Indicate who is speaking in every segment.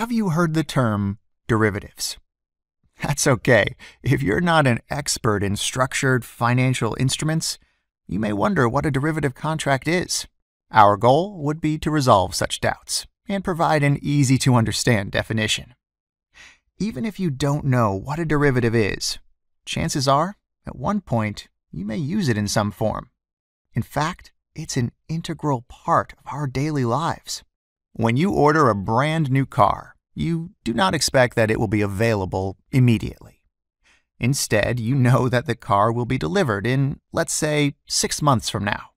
Speaker 1: Have you heard the term derivatives? That's okay. If you're not an expert in structured financial instruments, you may wonder what a derivative contract is. Our goal would be to resolve such doubts and provide an easy to understand definition. Even if you don't know what a derivative is, chances are, at one point, you may use it in some form. In fact, it's an integral part of our daily lives. When you order a brand new car, you do not expect that it will be available immediately. Instead, you know that the car will be delivered in, let's say, six months from now.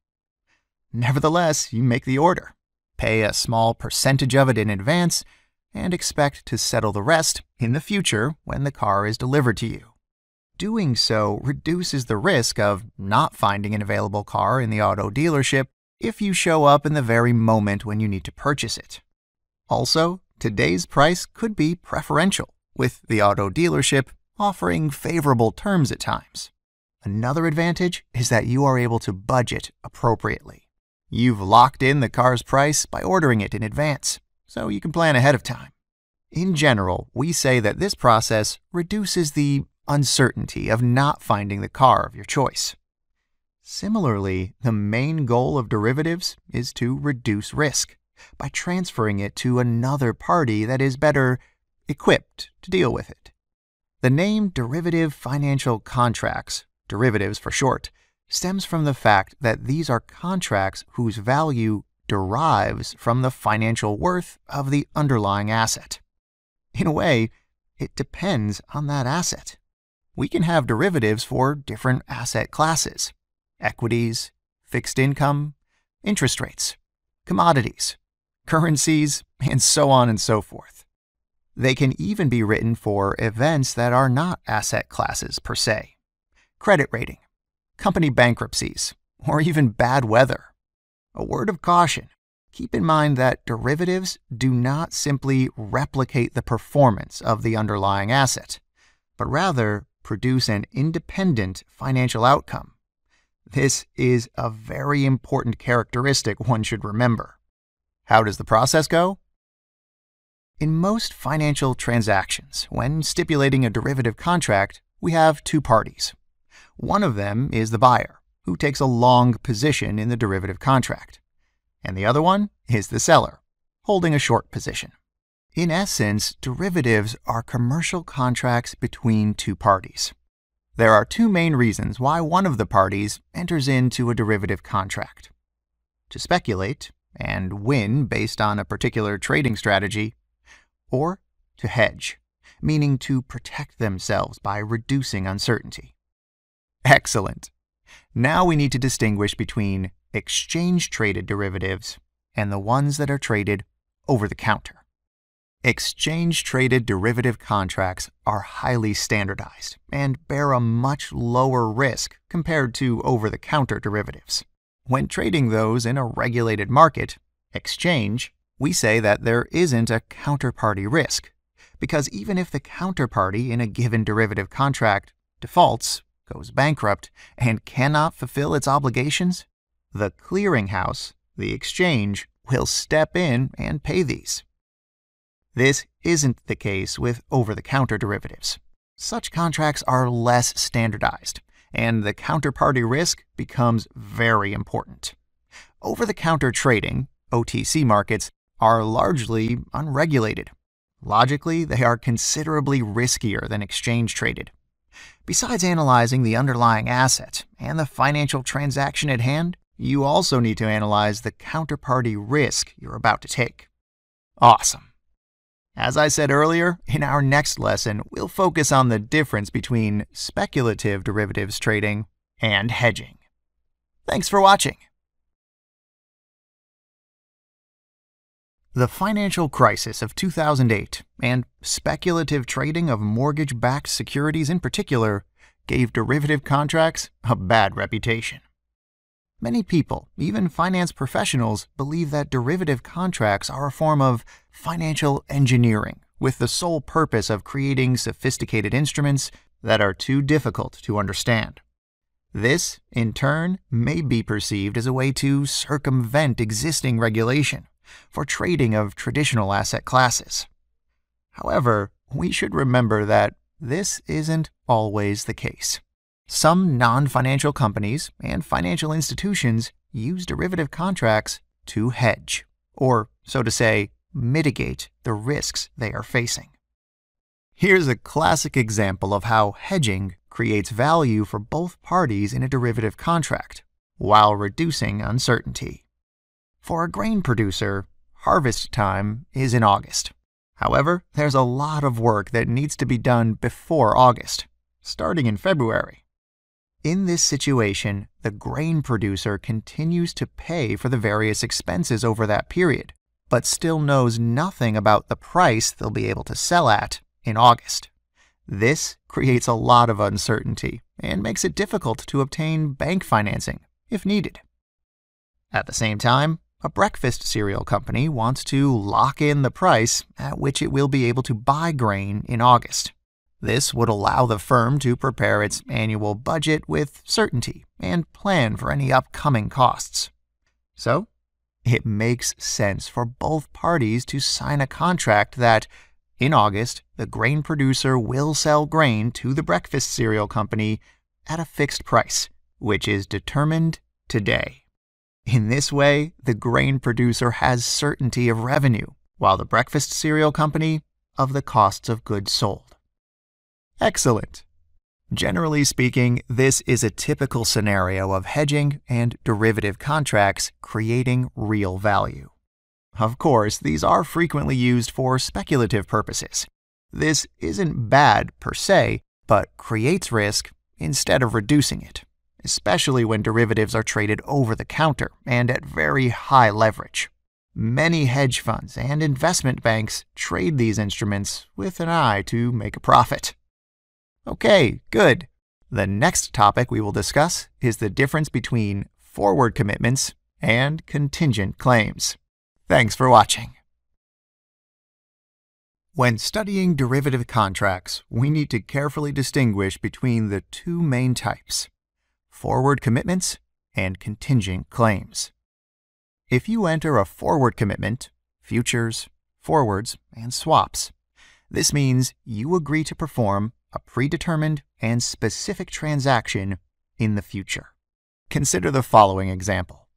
Speaker 1: Nevertheless, you make the order, pay a small percentage of it in advance, and expect to settle the rest in the future when the car is delivered to you. Doing so reduces the risk of not finding an available car in the auto dealership if you show up in the very moment when you need to purchase it. Also, today's price could be preferential, with the auto dealership offering favorable terms at times. Another advantage is that you are able to budget appropriately. You've locked in the car's price by ordering it in advance, so you can plan ahead of time. In general, we say that this process reduces the uncertainty of not finding the car of your choice. Similarly, the main goal of derivatives is to reduce risk by transferring it to another party that is better equipped to deal with it. The name derivative financial contracts, derivatives for short, stems from the fact that these are contracts whose value derives from the financial worth of the underlying asset. In a way, it depends on that asset. We can have derivatives for different asset classes, equities, fixed income, interest rates, commodities, currencies, and so on and so forth. They can even be written for events that are not asset classes per se credit rating, company bankruptcies, or even bad weather. A word of caution keep in mind that derivatives do not simply replicate the performance of the underlying asset, but rather produce an independent financial outcome this is a very important characteristic one should remember. How does the process go? In most financial transactions, when stipulating a derivative contract, we have two parties. One of them is the buyer, who takes a long position in the derivative contract. And the other one is the seller, holding a short position. In essence, derivatives are commercial contracts between two parties. There are two main reasons why one of the parties enters into a derivative contract. To speculate and win based on a particular trading strategy, or to hedge, meaning to protect themselves by reducing uncertainty. Excellent. Now we need to distinguish between exchange-traded derivatives and the ones that are traded over the counter. Exchange traded derivative contracts are highly standardized and bear a much lower risk compared to over the counter derivatives. When trading those in a regulated market, exchange, we say that there isn't a counterparty risk, because even if the counterparty in a given derivative contract defaults, goes bankrupt, and cannot fulfill its obligations, the clearinghouse, the exchange, will step in and pay these. This isn't the case with over the counter derivatives. Such contracts are less standardized, and the counterparty risk becomes very important. Over the counter trading, OTC markets, are largely unregulated. Logically, they are considerably riskier than exchange traded. Besides analyzing the underlying asset and the financial transaction at hand, you also need to analyze the counterparty risk you're about to take. Awesome. As I said earlier, in our next lesson, we'll focus on the difference between speculative derivatives trading and hedging. Thanks for watching. The financial crisis of 2008 and speculative trading of mortgage-backed securities in particular gave derivative contracts a bad reputation. Many people, even finance professionals, believe that derivative contracts are a form of financial engineering with the sole purpose of creating sophisticated instruments that are too difficult to understand. This, in turn, may be perceived as a way to circumvent existing regulation for trading of traditional asset classes. However, we should remember that this isn't always the case. Some non-financial companies and financial institutions use derivative contracts to hedge, or so to say, mitigate the risks they are facing. Here's a classic example of how hedging creates value for both parties in a derivative contract, while reducing uncertainty. For a grain producer, harvest time is in August. However, there's a lot of work that needs to be done before August, starting in February. In this situation, the grain producer continues to pay for the various expenses over that period, but still knows nothing about the price they'll be able to sell at in August. This creates a lot of uncertainty and makes it difficult to obtain bank financing if needed. At the same time, a breakfast cereal company wants to lock in the price at which it will be able to buy grain in August this would allow the firm to prepare its annual budget with certainty and plan for any upcoming costs. So, it makes sense for both parties to sign a contract that, in August, the grain producer will sell grain to the breakfast cereal company at a fixed price, which is determined today. In this way, the grain producer has certainty of revenue, while the breakfast cereal company of the costs of goods sold. Excellent. Generally speaking, this is a typical scenario of hedging and derivative contracts creating real value. Of course, these are frequently used for speculative purposes. This isn't bad per se, but creates risk instead of reducing it, especially when derivatives are traded over the counter and at very high leverage. Many hedge funds and investment banks trade these instruments with an eye to make a profit. Okay, good. The next topic we will discuss is the difference between forward commitments and contingent claims. Thanks for watching. When studying derivative contracts, we need to carefully distinguish between the two main types, forward commitments and contingent claims. If you enter a forward commitment, futures, forwards, and swaps, this means you agree to perform a predetermined and specific transaction in the future. Consider the following example.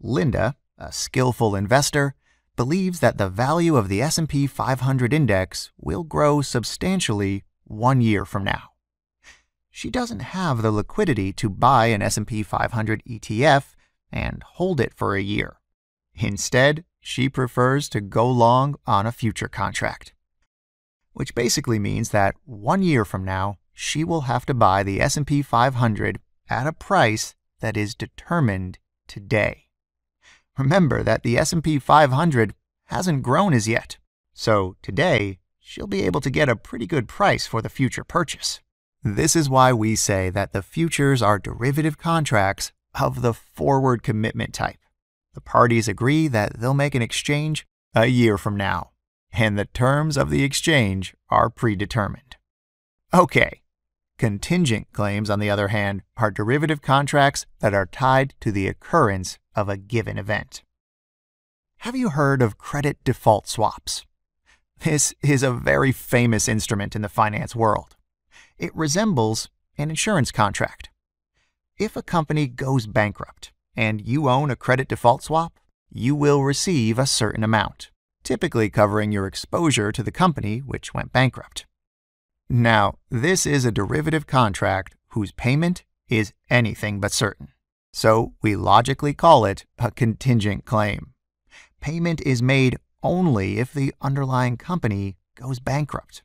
Speaker 1: Linda, a skillful investor, believes that the value of the S&P 500 index will grow substantially one year from now. She doesn't have the liquidity to buy an S&P 500 ETF and hold it for a year. Instead, she prefers to go long on a future contract which basically means that one year from now, she will have to buy the S&P 500 at a price that is determined today. Remember that the S&P 500 hasn't grown as yet, so today she'll be able to get a pretty good price for the future purchase. This is why we say that the futures are derivative contracts of the forward commitment type. The parties agree that they'll make an exchange a year from now and the terms of the exchange are predetermined. Okay. Contingent claims, on the other hand, are derivative contracts that are tied to the occurrence of a given event. Have you heard of credit default swaps? This is a very famous instrument in the finance world. It resembles an insurance contract. If a company goes bankrupt and you own a credit default swap, you will receive a certain amount typically covering your exposure to the company which went bankrupt. Now, this is a derivative contract whose payment is anything but certain. So we logically call it a contingent claim. Payment is made only if the underlying company goes bankrupt.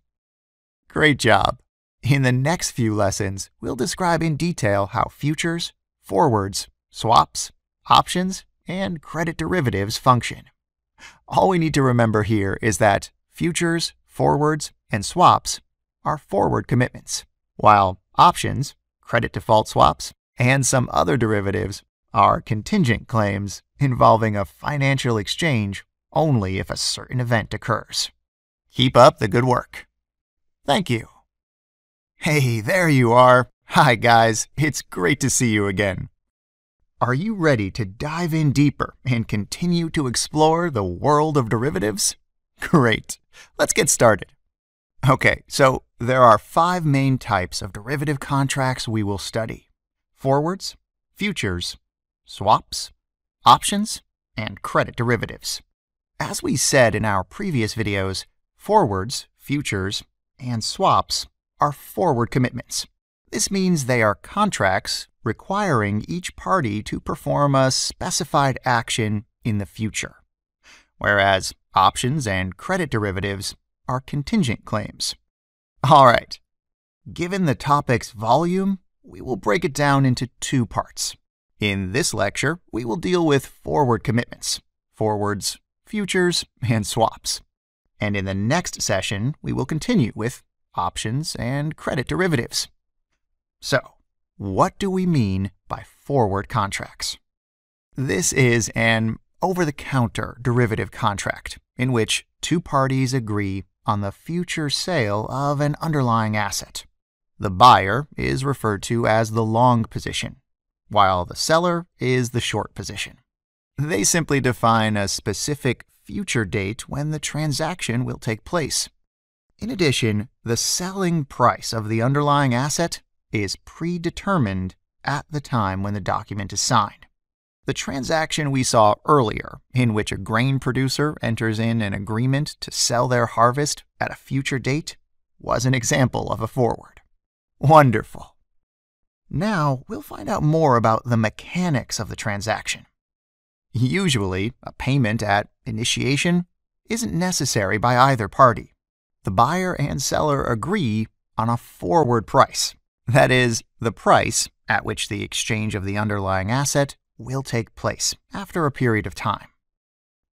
Speaker 1: Great job! In the next few lessons, we'll describe in detail how futures, forwards, swaps, options, and credit derivatives function. All we need to remember here is that futures, forwards, and swaps are forward commitments, while options, credit default swaps, and some other derivatives are contingent claims involving a financial exchange only if a certain event occurs. Keep up the good work. Thank you. Hey, there you are. Hi, guys. It's great to see you again. Are you ready to dive in deeper and continue to explore the world of derivatives? Great. Let's get started. Okay, so there are five main types of derivative contracts we will study. Forwards, futures, swaps, options, and credit derivatives. As we said in our previous videos, forwards, futures, and swaps are forward commitments. This means they are contracts requiring each party to perform a specified action in the future, whereas options and credit derivatives are contingent claims. All right, given the topic's volume, we will break it down into two parts. In this lecture, we will deal with forward commitments, forwards, futures, and swaps. And in the next session, we will continue with options and credit derivatives. So, what do we mean by forward contracts? This is an over the counter derivative contract in which two parties agree on the future sale of an underlying asset. The buyer is referred to as the long position, while the seller is the short position. They simply define a specific future date when the transaction will take place. In addition, the selling price of the underlying asset is predetermined at the time when the document is signed. The transaction we saw earlier, in which a grain producer enters in an agreement to sell their harvest at a future date, was an example of a forward. Wonderful. Now, we'll find out more about the mechanics of the transaction. Usually, a payment at initiation isn't necessary by either party. The buyer and seller agree on a forward price, that is, the price at which the exchange of the underlying asset will take place after a period of time.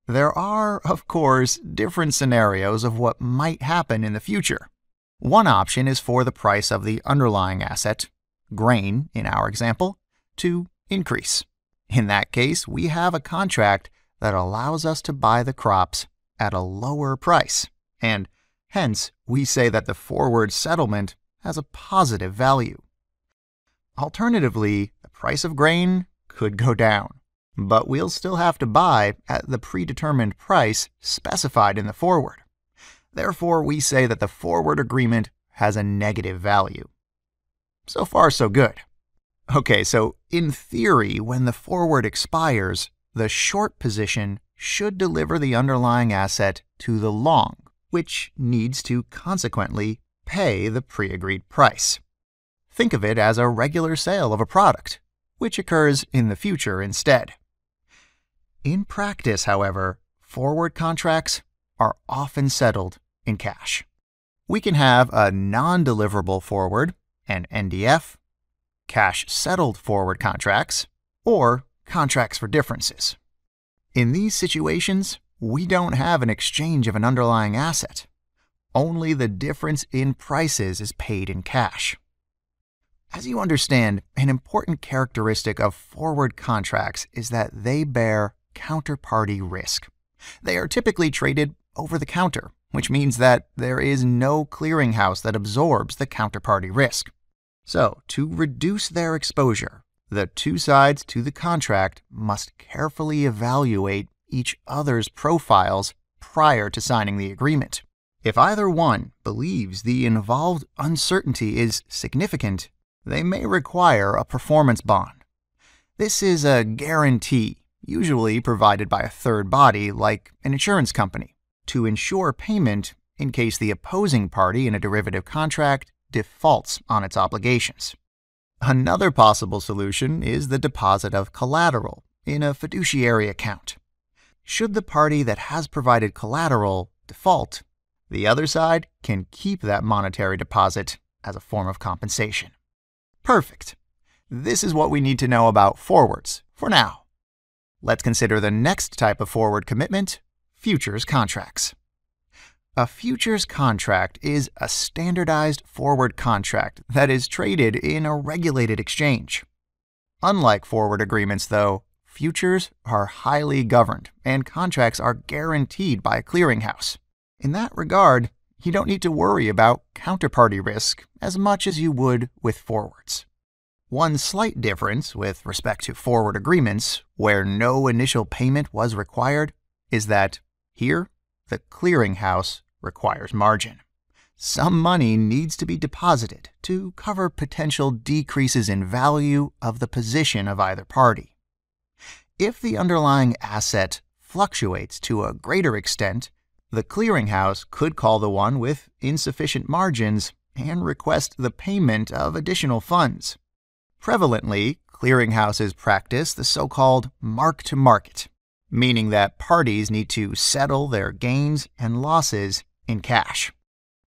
Speaker 1: There are, of course, different scenarios of what might happen in the future. One option is for the price of the underlying asset, grain in our example, to increase. In that case, we have a contract that allows us to buy the crops at a lower price, and hence we say that the forward settlement has a positive value. Alternatively, the price of grain could go down, but we'll still have to buy at the predetermined price specified in the forward. Therefore, we say that the forward agreement has a negative value. So far, so good. Okay, so in theory, when the forward expires, the short position should deliver the underlying asset to the long, which needs to consequently pay the pre-agreed price. Think of it as a regular sale of a product, which occurs in the future instead. In practice, however, forward contracts are often settled in cash. We can have a non-deliverable forward, an NDF, cash-settled forward contracts, or contracts for differences. In these situations, we don't have an exchange of an underlying asset. Only the difference in prices is paid in cash. As you understand, an important characteristic of forward contracts is that they bear counterparty risk. They are typically traded over the counter, which means that there is no clearinghouse that absorbs the counterparty risk. So, to reduce their exposure, the two sides to the contract must carefully evaluate each other's profiles prior to signing the agreement. If either one believes the involved uncertainty is significant, they may require a performance bond. This is a guarantee, usually provided by a third body like an insurance company, to ensure payment in case the opposing party in a derivative contract defaults on its obligations. Another possible solution is the deposit of collateral in a fiduciary account. Should the party that has provided collateral default, the other side can keep that monetary deposit as a form of compensation. Perfect. This is what we need to know about forwards, for now. Let's consider the next type of forward commitment, futures contracts. A futures contract is a standardized forward contract that is traded in a regulated exchange. Unlike forward agreements, though, futures are highly governed and contracts are guaranteed by a clearinghouse. In that regard, you don't need to worry about counterparty risk as much as you would with forwards. One slight difference with respect to forward agreements, where no initial payment was required, is that here, the clearinghouse requires margin. Some money needs to be deposited to cover potential decreases in value of the position of either party. If the underlying asset fluctuates to a greater extent the clearinghouse could call the one with insufficient margins and request the payment of additional funds. Prevalently, clearinghouses practice the so called mark to market, meaning that parties need to settle their gains and losses in cash.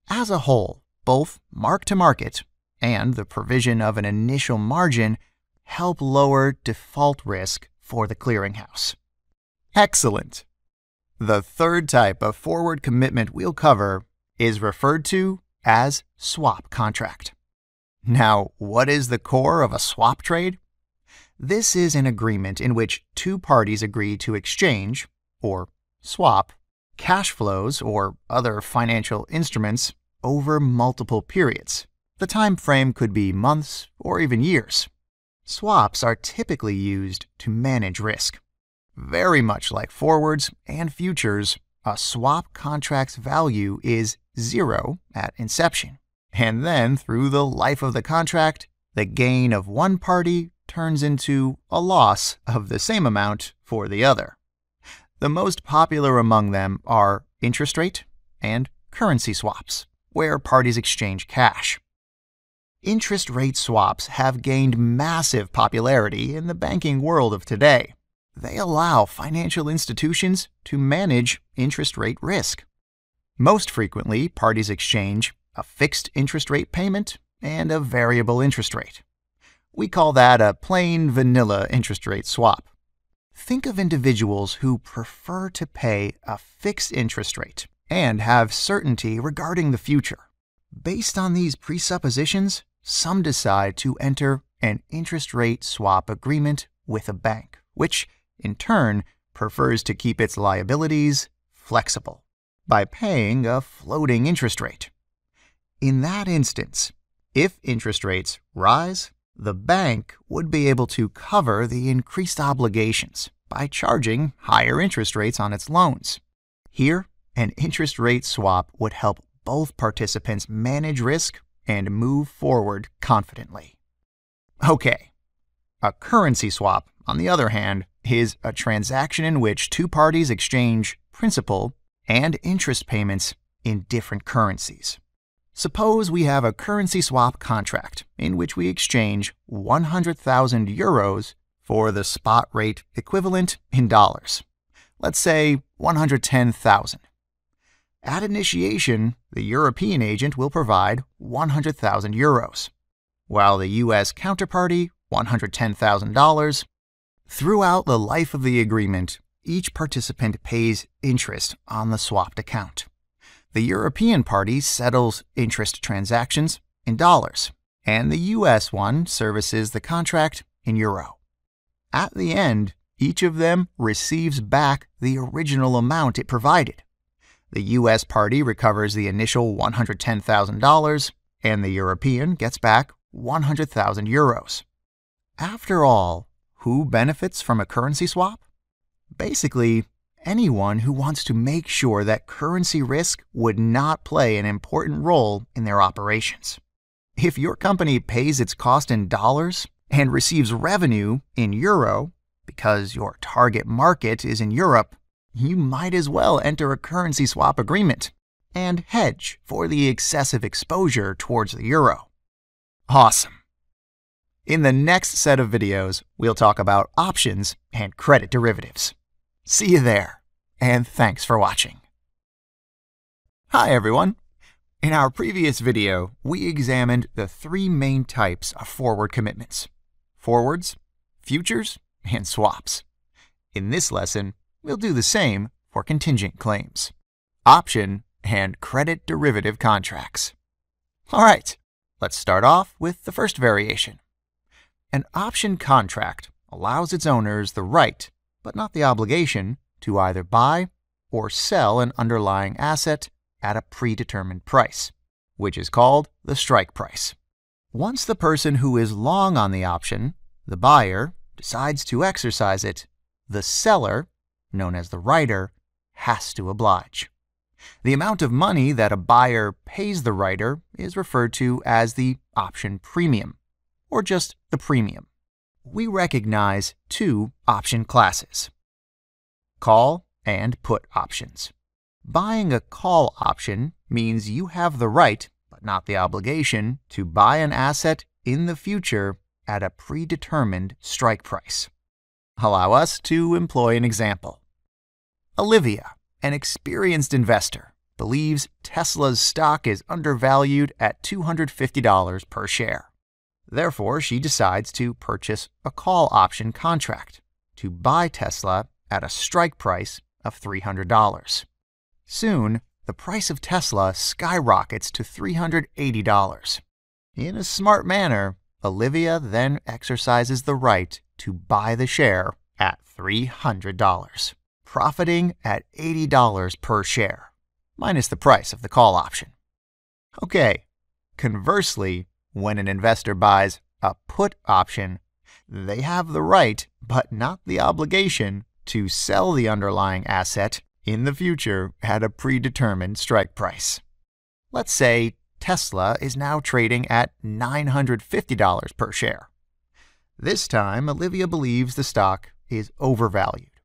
Speaker 1: As a whole, both mark to market and the provision of an initial margin help lower default risk for the clearinghouse. Excellent! The third type of forward commitment we'll cover is referred to as swap contract. Now, what is the core of a swap trade? This is an agreement in which two parties agree to exchange, or swap, cash flows or other financial instruments over multiple periods. The time frame could be months or even years. Swaps are typically used to manage risk. Very much like forwards and futures, a swap contract's value is zero at inception. And then, through the life of the contract, the gain of one party turns into a loss of the same amount for the other. The most popular among them are interest rate and currency swaps, where parties exchange cash. Interest rate swaps have gained massive popularity in the banking world of today they allow financial institutions to manage interest rate risk. Most frequently, parties exchange a fixed interest rate payment and a variable interest rate. We call that a plain vanilla interest rate swap. Think of individuals who prefer to pay a fixed interest rate and have certainty regarding the future. Based on these presuppositions, some decide to enter an interest rate swap agreement with a bank, which in turn, prefers to keep its liabilities flexible by paying a floating interest rate. In that instance, if interest rates rise, the bank would be able to cover the increased obligations by charging higher interest rates on its loans. Here, an interest rate swap would help both participants manage risk and move forward confidently. Okay. A currency swap, on the other hand, is a transaction in which two parties exchange principal and interest payments in different currencies. Suppose we have a currency swap contract in which we exchange 100,000 euros for the spot rate equivalent in dollars. Let's say 110,000. At initiation, the European agent will provide 100,000 euros, while the US counterparty, $110,000, Throughout the life of the agreement, each participant pays interest on the swapped account. The European party settles interest transactions in dollars, and the US one services the contract in euro. At the end, each of them receives back the original amount it provided. The US party recovers the initial $110,000, and the European gets back 100,000 euros. After all, who benefits from a currency swap? Basically, anyone who wants to make sure that currency risk would not play an important role in their operations. If your company pays its cost in dollars and receives revenue in euro, because your target market is in Europe, you might as well enter a currency swap agreement and hedge for the excessive exposure towards the euro. Awesome. In the next set of videos, we'll talk about options and credit derivatives. See you there, and thanks for watching. Hi everyone! In our previous video, we examined the three main types of forward commitments. Forwards, futures, and swaps. In this lesson, we'll do the same for contingent claims, option, and credit derivative contracts. Alright, let's start off with the first variation. An option contract allows its owners the right, but not the obligation, to either buy or sell an underlying asset at a predetermined price, which is called the strike price. Once the person who is long on the option, the buyer, decides to exercise it, the seller, known as the writer, has to oblige. The amount of money that a buyer pays the writer is referred to as the option premium or just the premium. We recognize two option classes, call and put options. Buying a call option means you have the right, but not the obligation, to buy an asset in the future at a predetermined strike price. Allow us to employ an example. Olivia, an experienced investor, believes Tesla's stock is undervalued at $250 per share. Therefore, she decides to purchase a call option contract to buy Tesla at a strike price of $300. Soon, the price of Tesla skyrockets to $380. In a smart manner, Olivia then exercises the right to buy the share at $300, profiting at $80 per share, minus the price of the call option. Okay, conversely, when an investor buys a put option, they have the right, but not the obligation, to sell the underlying asset in the future at a predetermined strike price. Let's say Tesla is now trading at $950 per share. This time, Olivia believes the stock is overvalued.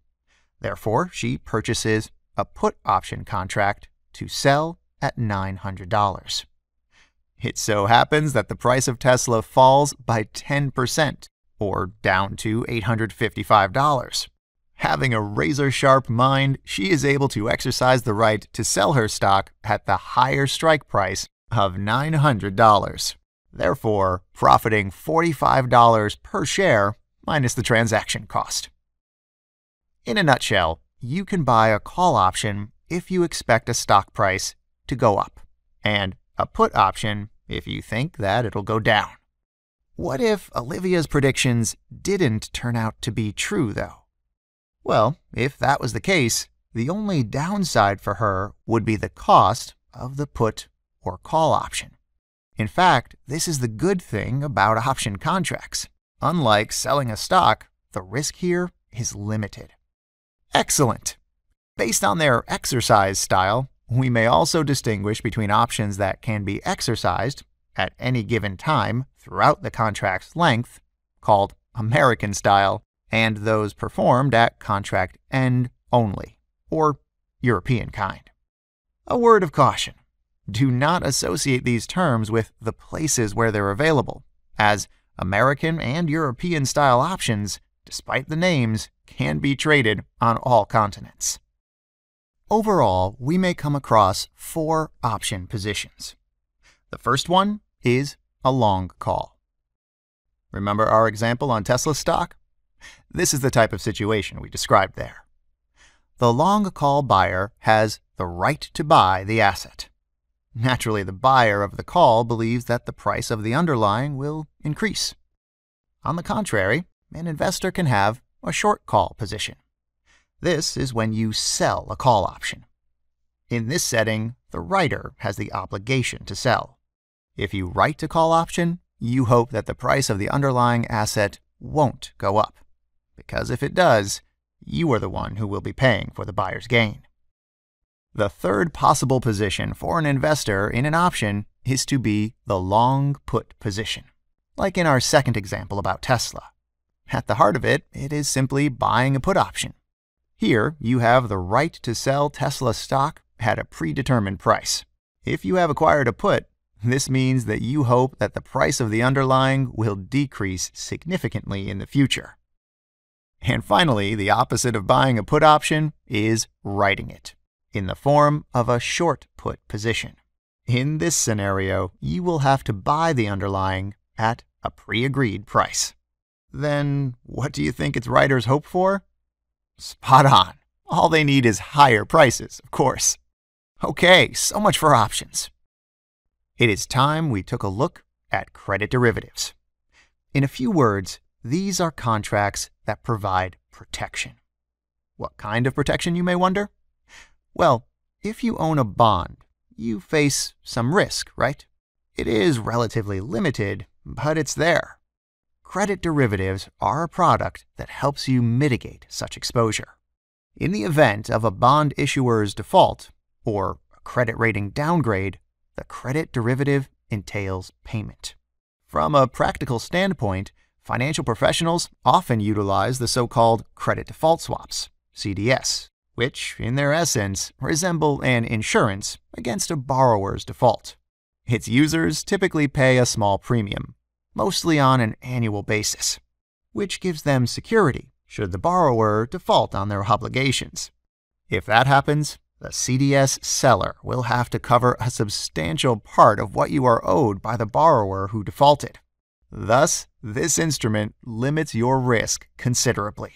Speaker 1: Therefore, she purchases a put option contract to sell at $900. It so happens that the price of Tesla falls by 10%, or down to $855. Having a razor sharp mind, she is able to exercise the right to sell her stock at the higher strike price of $900, therefore, profiting $45 per share minus the transaction cost. In a nutshell, you can buy a call option if you expect a stock price to go up, and a put option if you think that it'll go down. What if Olivia's predictions didn't turn out to be true, though? Well, if that was the case, the only downside for her would be the cost of the put or call option. In fact, this is the good thing about option contracts. Unlike selling a stock, the risk here is limited. Excellent! Based on their exercise style, we may also distinguish between options that can be exercised at any given time throughout the contract's length, called American style, and those performed at contract end only, or European kind. A word of caution. Do not associate these terms with the places where they're available, as American and European style options, despite the names, can be traded on all continents. Overall, we may come across four option positions. The first one is a long call. Remember our example on Tesla stock? This is the type of situation we described there. The long call buyer has the right to buy the asset. Naturally, the buyer of the call believes that the price of the underlying will increase. On the contrary, an investor can have a short call position. This is when you sell a call option. In this setting, the writer has the obligation to sell. If you write a call option, you hope that the price of the underlying asset won't go up, because if it does, you are the one who will be paying for the buyer's gain. The third possible position for an investor in an option is to be the long put position, like in our second example about Tesla. At the heart of it, it is simply buying a put option here, you have the right to sell Tesla stock at a predetermined price. If you have acquired a put, this means that you hope that the price of the underlying will decrease significantly in the future. And finally, the opposite of buying a put option is writing it, in the form of a short put position. In this scenario, you will have to buy the underlying at a pre-agreed price. Then, what do you think its writers hope for? Spot on. All they need is higher prices, of course. Okay, so much for options. It is time we took a look at credit derivatives. In a few words, these are contracts that provide protection. What kind of protection, you may wonder? Well, if you own a bond, you face some risk, right? It is relatively limited, but it's there credit derivatives are a product that helps you mitigate such exposure. In the event of a bond issuer's default, or a credit rating downgrade, the credit derivative entails payment. From a practical standpoint, financial professionals often utilize the so-called credit default swaps, CDS, which, in their essence, resemble an insurance against a borrower's default. Its users typically pay a small premium, mostly on an annual basis, which gives them security should the borrower default on their obligations. If that happens, the CDS seller will have to cover a substantial part of what you are owed by the borrower who defaulted. Thus, this instrument limits your risk considerably.